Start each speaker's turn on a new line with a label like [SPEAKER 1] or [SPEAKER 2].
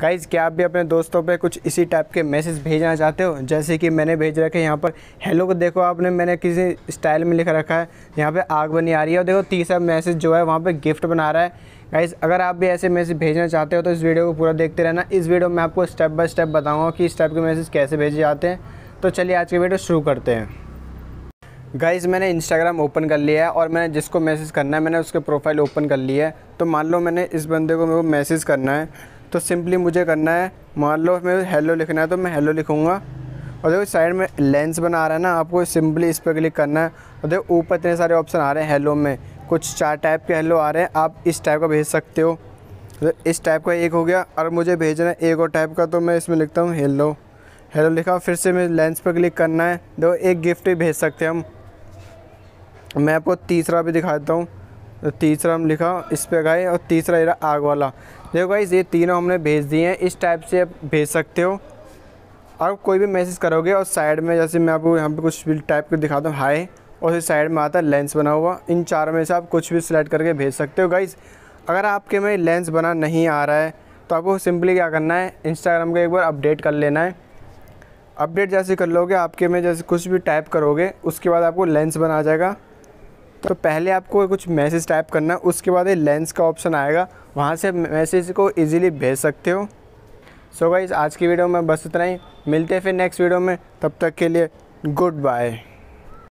[SPEAKER 1] guys क्या आप भी अपने दोस्तों पे कुछ इसी टाइप के मैसेज भेजना चाहते हो जैसे कि मैंने भेज रखे यहाँ पर हेलो को देखो आपने मैंने किसी स्टाइल में लिख रखा है यहाँ पे आग बनी आ रही है और देखो तीसरा मैसेज जो है वहाँ पे गिफ्ट बना रहा है गाइज़ अगर आप भी ऐसे मैसेज भेजना चाहते हो तो इस वीडियो को पूरा देखते रहना इस वीडियो में आपको स्टेप बाय स्टेप बताऊँगा कि इस टाइप के मैसेज कैसे भेजे जाते हैं तो चलिए आज की वीडियो शुरू करते हैं गाइज़ मैंने इंस्टाग्राम ओपन कर लिया है और मैंने जिसको मैसेज करना है मैंने उसके प्रोफाइल ओपन कर लिया है तो मान लो मैंने इस बंदे को मेरे को मैसेज करना है तो सिंपली मुझे करना है मान लो मेरे हेलो लिखना है तो मैं हेलो लिखूँगा और देखो साइड में लेंस बना रहा है ना आपको सिंपली इस पर क्लिक करना है और देखो ऊपर इतने सारे ऑप्शन आ रहे हैं हेलो में कुछ चार टाइप के हेलो आ रहे हैं आप इस टाइप का भेज सकते हो तो इस टाइप का एक हो गया और मुझे भेजना है एक और टाइप का तो मैं इसमें लिखता हूँ हेलो हेलो लिखा फिर से मैं लेंस पर क्लिक करना है देखो एक गिफ्ट भी भेज सकते हैं हम मैं आपको तीसरा भी दिखाता हूँ तो तीसरा हम लिखा इस पर गए और तीसरा इरा आग वाला देखो गाइज़ ये तीनों हमने भेज दिए हैं इस टाइप से आप भेज सकते हो आप कोई भी मैसेज करोगे और साइड में जैसे मैं आपको यहाँ पे कुछ भी टाइप के दिखाता हूँ हाई और फिर साइड में आता है लेंस बना हुआ इन चारों में से आप कुछ भी सिलेक्ट करके भेज सकते हो गाइज़ अगर आपके में लेंस बना नहीं आ रहा है तो आपको सिंपली क्या करना है इंस्टाग्राम को एक बार अपडेट कर लेना है अपडेट जैसे कर लोगे आपके में जैसे कुछ भी टाइप करोगे उसके बाद आपको लेंस बना आ जाएगा तो पहले आपको कुछ मैसेज टाइप करना उसके बाद ये लेंस का ऑप्शन आएगा वहाँ से मैसेज को इजीली भेज सकते हो सो so गाइज आज की वीडियो में बस इतना ही मिलते हैं फिर नेक्स्ट वीडियो में तब तक के लिए गुड बाय